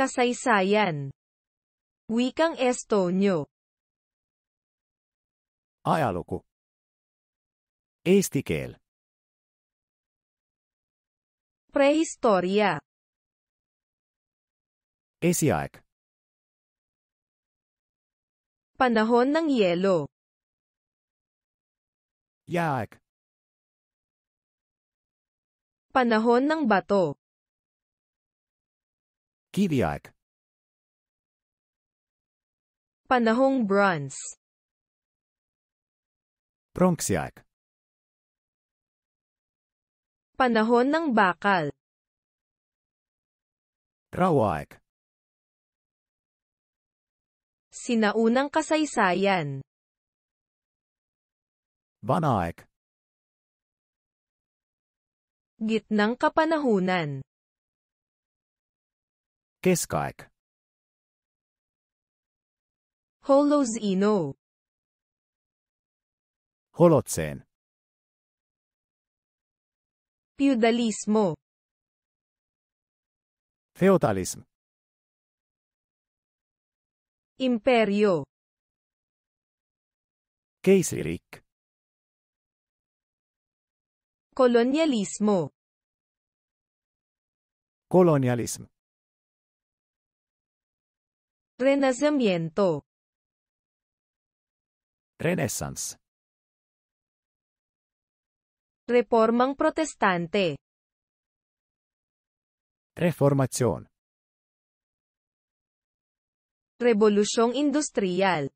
kasaysayan. Wikang Estonyo. Ajaluku. Eesti Prehistoria. Prehistorya. Panahon ng yelo. Jääaeg. Panahon ng bato. Kiliak Panahong Bronze Pronksyak Panahon ng Bakal Rawaak Sinaunang Kasaysayan Banaak Gitnang Kapanahunan Keskaik. ino. Holotseen. Piudalismo. Feotalism. Imperio. Keisirik. Kolonialismo. Kolonialismo. Renacimiento. Renaissance. Reforma protestante. Reformación. Revolución industrial.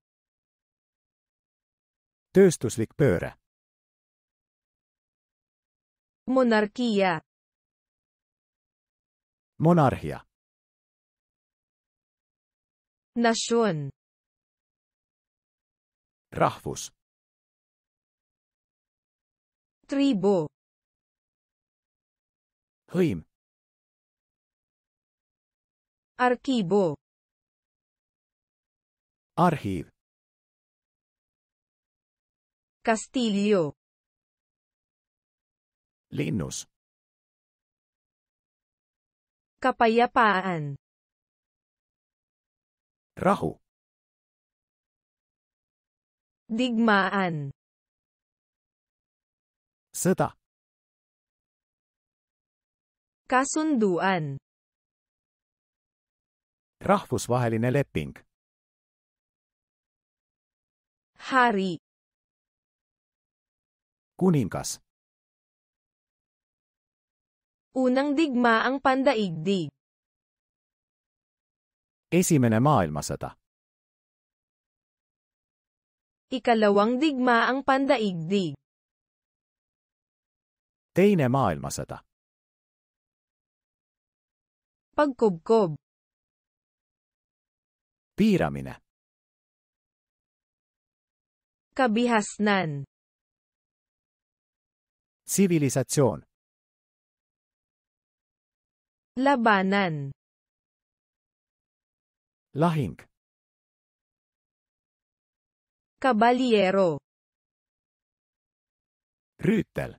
Monarquía. Monarquía. Nasyon Rahvus Tribo Hõim Arkibo Arhiiv Castillo Linnus Kapayapaan Rahu. Digmaan. Seta. Kasunduan. Rahvusvaheline leping. Hari. Kuningas. Unang digma ang pandaigdig. Esimene maailmasota. Ikalawang digma ang pandaigdig. Teine maailmasota. Pagkubkob. Piiramine. Kabihasnan. Sivilisatsioon. Labanan. Lahing. Caballero. Rytel.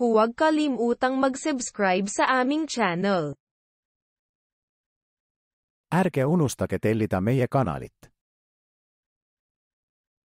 Huwag kalimutang mag-subscribe sa aming channel. Ärge unustake tellida meie kanalit.